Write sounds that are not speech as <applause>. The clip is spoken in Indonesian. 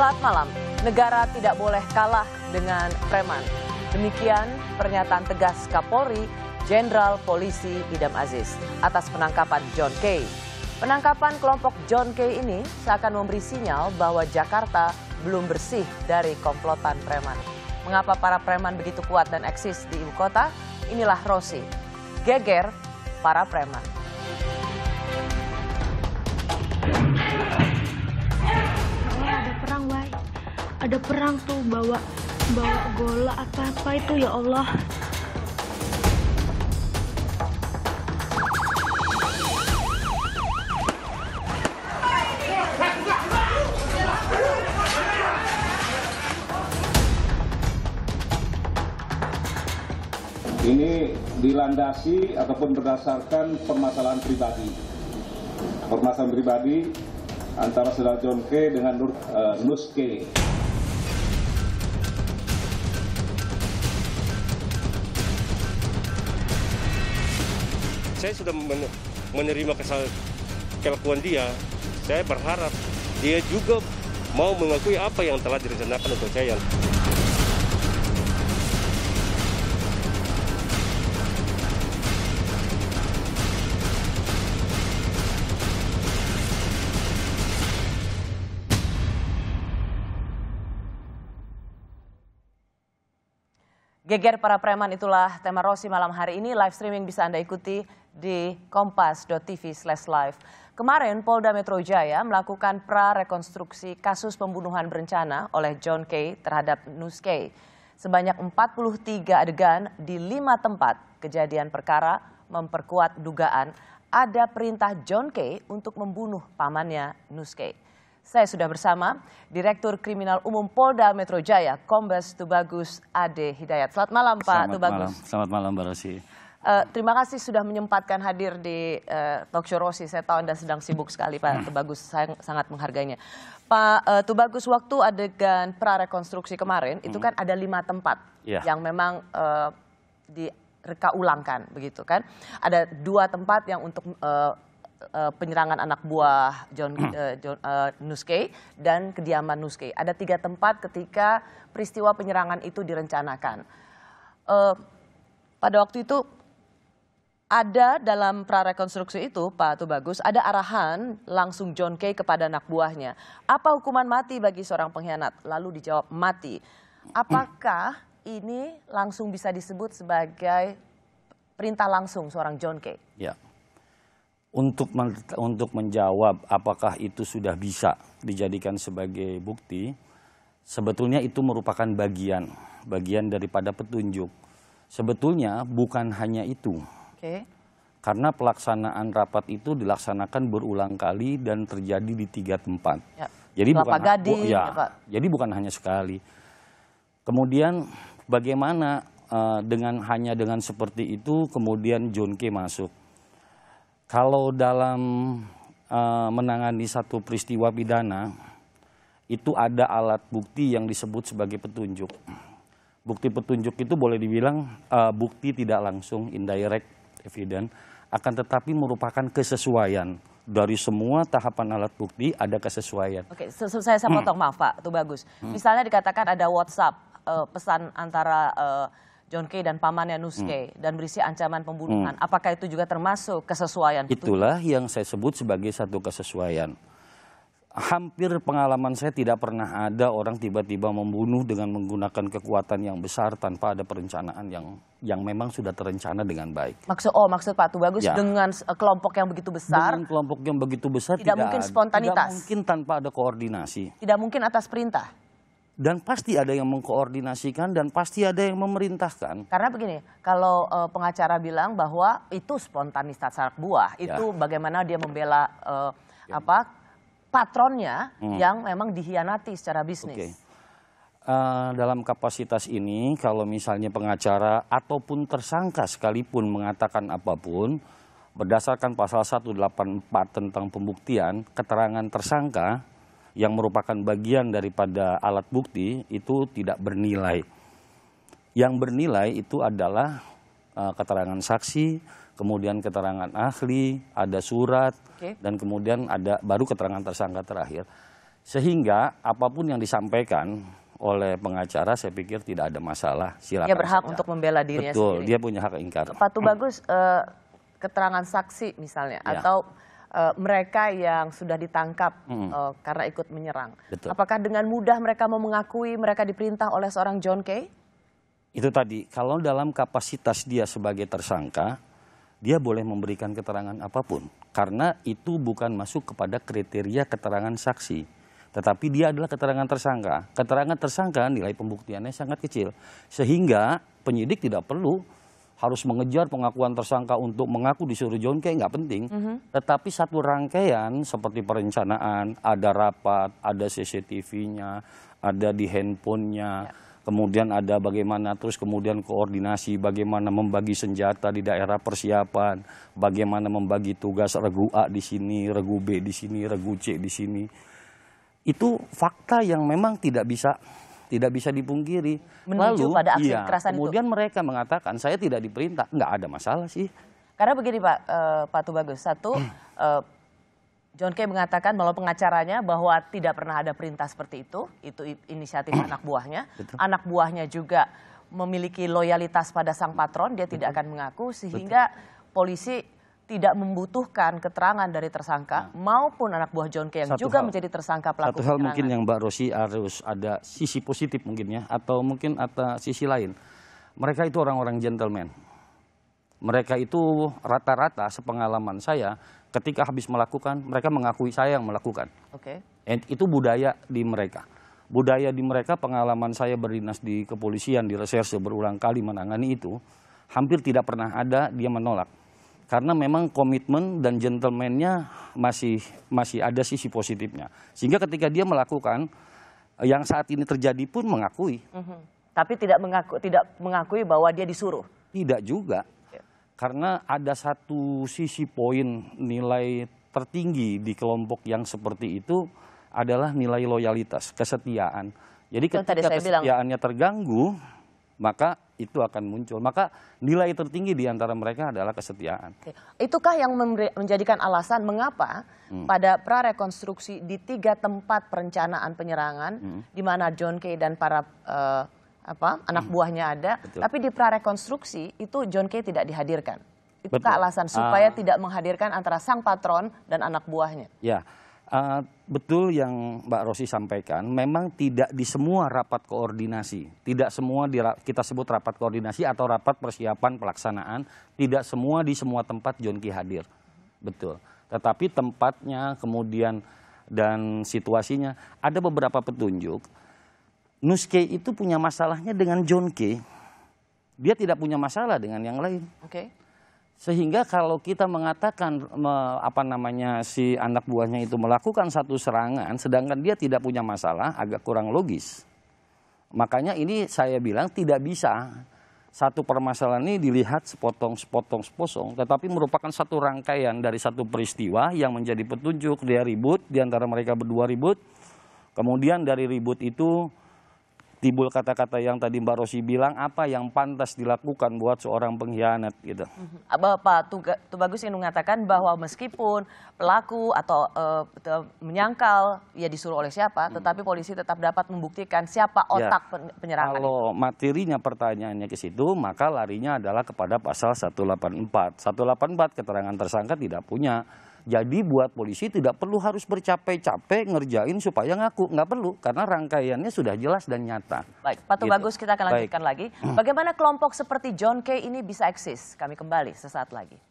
saat malam, negara tidak boleh kalah dengan preman. Demikian pernyataan tegas Kapolri, Jenderal Polisi Idam Aziz atas penangkapan John Kay. Penangkapan kelompok John Kay ini seakan memberi sinyal bahwa Jakarta belum bersih dari komplotan preman. Mengapa para preman begitu kuat dan eksis di ibu kota? Inilah Rosi, geger para preman. ada perang tuh bawa bawa gola apa apa itu ya Allah ini dilandasi ataupun berdasarkan permasalahan pribadi. Permasalahan pribadi antara saudara John K dengan Nur, uh, Nus K. saya sudah menerima kelakuan dia. Saya berharap dia juga mau mengakui apa yang telah direncanakan untuk saya. Geger para preman itulah tema Rosi malam hari ini. Live streaming bisa Anda ikuti di kompas.tv slash live. Kemarin Polda Metro Jaya melakukan pra-rekonstruksi kasus pembunuhan berencana oleh John Kay terhadap Nus Kay. Sebanyak 43 adegan di lima tempat kejadian perkara memperkuat dugaan ada perintah John Kay untuk membunuh pamannya Nus Kay. Saya sudah bersama Direktur Kriminal Umum Polda Metro Jaya, Kombes Tubagus Ade Hidayat. Selamat malam Pak Selamat Tubagus. Malam. Selamat malam Mbak Rosi. Uh, eh, terima kasih sudah menyempatkan hadir di uh, Talk Show Saya tahu Anda sedang sibuk sekali Pak hmm. Tubagus, saya sangat menghargainya. Pak uh, Tubagus, waktu adegan prarekonstruksi kemarin, hmm. itu kan ada lima tempat yeah. yang memang uh, direka ulangkan begitu kan. Ada dua tempat yang untuk uh, uh, penyerangan anak buah John, uh, John uh, eh, Nuske dan kediaman Nuske. Ada tiga tempat ketika peristiwa penyerangan itu direncanakan. Uh, pada waktu itu ada dalam prarekonstruksi itu, Pak Tubagus, ada arahan langsung John Kay kepada anak buahnya. Apa hukuman mati bagi seorang pengkhianat? Lalu dijawab mati. Apakah ini langsung bisa disebut sebagai perintah langsung seorang John Kay? Ya untuk men untuk menjawab apakah itu sudah bisa dijadikan sebagai bukti sebetulnya itu merupakan bagian bagian daripada petunjuk sebetulnya bukan hanya itu okay. karena pelaksanaan rapat itu dilaksanakan berulang kali dan terjadi di tiga tempat ya. jadi bukan oh, ya, ya jadi bukan hanya sekali kemudian bagaimana uh, dengan hanya dengan seperti itu kemudian John K masuk kalau dalam uh, menangani satu peristiwa pidana, itu ada alat bukti yang disebut sebagai petunjuk. Bukti petunjuk itu boleh dibilang uh, bukti tidak langsung, indirect evidence, akan tetapi merupakan kesesuaian dari semua tahapan alat bukti ada kesesuaian. Oke, selesai saya hmm. potong hmm. maaf Pak, itu bagus. Hmm. Misalnya dikatakan ada WhatsApp uh, pesan antara uh, John Kay dan pamannya Nuske hmm. dan berisi ancaman pembunuhan. Hmm. Apakah itu juga termasuk kesesuaian? Itulah yang saya sebut sebagai satu kesesuaian. Hampir pengalaman saya tidak pernah ada orang tiba-tiba membunuh dengan menggunakan kekuatan yang besar tanpa ada perencanaan yang yang memang sudah terencana dengan baik. Maksud oh maksud Pak bagus ya. dengan kelompok yang begitu besar. Dengan kelompok yang begitu besar tidak, tidak mungkin spontanitas. Tidak mungkin tanpa ada koordinasi. Tidak mungkin atas perintah dan pasti ada yang mengkoordinasikan dan pasti ada yang memerintahkan. Karena begini, kalau e, pengacara bilang bahwa itu spontanitas sarak buah, ya. itu bagaimana dia membela e, ya. apa patronnya hmm. yang memang dihianati secara bisnis. Okay. Uh, eh, dalam kapasitas ini, kalau misalnya pengacara ataupun tersangka sekalipun mengatakan apapun, berdasarkan pasal 184 tentang pembuktian, keterangan tersangka yang merupakan bagian daripada alat bukti itu tidak bernilai. Yang bernilai itu adalah uh, keterangan saksi, kemudian keterangan ahli, ada surat, okay. dan kemudian ada baru keterangan tersangka terakhir. Sehingga apapun yang disampaikan oleh pengacara saya pikir tidak ada masalah. Silakan. Dia berhak saja. untuk membela dirinya Betul, sendiri. dia punya hak ingkar. Patu Bagus, uh, keterangan saksi misalnya ya. atau uh, mereka yang sudah ditangkap mm. uh, karena ikut menyerang. Betul. Apakah dengan mudah mereka mau mengakui mereka diperintah oleh seorang John Kay? Itu tadi, kalau dalam kapasitas dia sebagai tersangka, dia boleh memberikan keterangan apapun. Karena itu bukan masuk kepada kriteria keterangan saksi. Tetapi dia adalah keterangan tersangka. Keterangan tersangka nilai pembuktiannya sangat kecil. Sehingga penyidik tidak perlu harus mengejar pengakuan tersangka untuk mengaku disuruh John Kay nggak penting. Mm -hmm. Tetapi satu rangkaian seperti perencanaan, ada rapat, ada CCTV-nya, ada di handphonenya, yeah. kemudian ada bagaimana terus kemudian koordinasi, bagaimana membagi senjata di daerah persiapan, bagaimana membagi tugas regu A di sini, regu B di sini, regu C di sini. Itu fakta yang memang tidak bisa tidak bisa dipungkiri. Menuju Lalu, pada aksi iya, kekerasan kemudian itu. mereka mengatakan saya tidak diperintah, nggak ada masalah sih. Karena begini Pak, uh, Pak Tubagus, satu hmm. eh, John Kay mengatakan bahwa pengacaranya bahwa tidak pernah ada perintah seperti itu, itu inisiatif hmm. anak buahnya. Betul. Anak buahnya juga memiliki loyalitas pada sang patron, dia Betul. tidak akan mengaku sehingga Betul. polisi tidak membutuhkan keterangan dari tersangka hmm. maupun anak buah John K yang satu juga hal, menjadi tersangka pelaku Satu hal mungkin yang Mbak Rosi harus ada sisi positif mungkin ya atau mungkin ada sisi lain. Mereka itu orang-orang gentleman. Mereka itu rata-rata sepengalaman saya ketika habis melakukan mereka mengakui saya yang melakukan. Oke. Okay. itu budaya di mereka. Budaya di mereka pengalaman saya berdinas di kepolisian di reserse berulang kali menangani itu hampir tidak pernah ada dia menolak karena memang komitmen dan gentlemannya masih masih ada sisi positifnya. Sehingga ketika dia melakukan yang saat ini terjadi pun mengakui. Mm -hmm. Tapi tidak mengaku tidak mengakui bahwa dia disuruh. Tidak juga. Ya. Karena ada satu sisi poin nilai tertinggi di kelompok yang seperti itu adalah nilai loyalitas, kesetiaan. Jadi ketika kesetiaannya bilang. terganggu, maka itu akan muncul. Maka nilai tertinggi di antara mereka adalah kesetiaan. Itukah yang menjadikan alasan mengapa hmm. pada prarekonstruksi di tiga tempat perencanaan penyerangan hmm. di mana John Kay dan para uh, apa anak hmm. buahnya ada, Betul. tapi di prarekonstruksi itu John Kay tidak dihadirkan. Itukah alasan supaya uh, tidak menghadirkan antara sang patron dan anak buahnya? Ya. Uh, betul yang Mbak Rosi sampaikan, memang tidak di semua rapat koordinasi, tidak semua di, kita sebut rapat koordinasi atau rapat persiapan pelaksanaan, tidak semua di semua tempat Jonki hadir, betul. Tetapi tempatnya kemudian dan situasinya ada beberapa petunjuk. Nuske itu punya masalahnya dengan Jonki, dia tidak punya masalah dengan yang lain. Oke. Okay. Sehingga kalau kita mengatakan me, apa namanya si anak buahnya itu melakukan satu serangan sedangkan dia tidak punya masalah agak kurang logis. Makanya ini saya bilang tidak bisa satu permasalahan ini dilihat sepotong sepotong sepotong tetapi merupakan satu rangkaian dari satu peristiwa yang menjadi petunjuk dia ribut diantara mereka berdua ribut. Kemudian dari ribut itu timbul kata-kata yang tadi Mbak Rosi bilang apa yang pantas dilakukan buat seorang pengkhianat gitu. Bapak mm-hmm. Tubagus ingin mengatakan bahwa meskipun pelaku atau uh, menyangkal ya disuruh oleh siapa, mm-hmm. tetapi polisi tetap dapat membuktikan siapa ya. otak ya, penyerangan. Kalau materinya pertanyaannya ke situ, maka larinya adalah kepada pasal 184. 184 keterangan tersangka tidak punya jadi buat polisi tidak perlu harus bercapek-capek ngerjain supaya ngaku. Nggak perlu, karena rangkaiannya sudah jelas dan nyata. Baik, Pak gitu. Bagus kita akan lanjutkan Baik. lagi. <clears throat> Bagaimana kelompok seperti John Kay ini bisa eksis? Kami kembali sesaat lagi.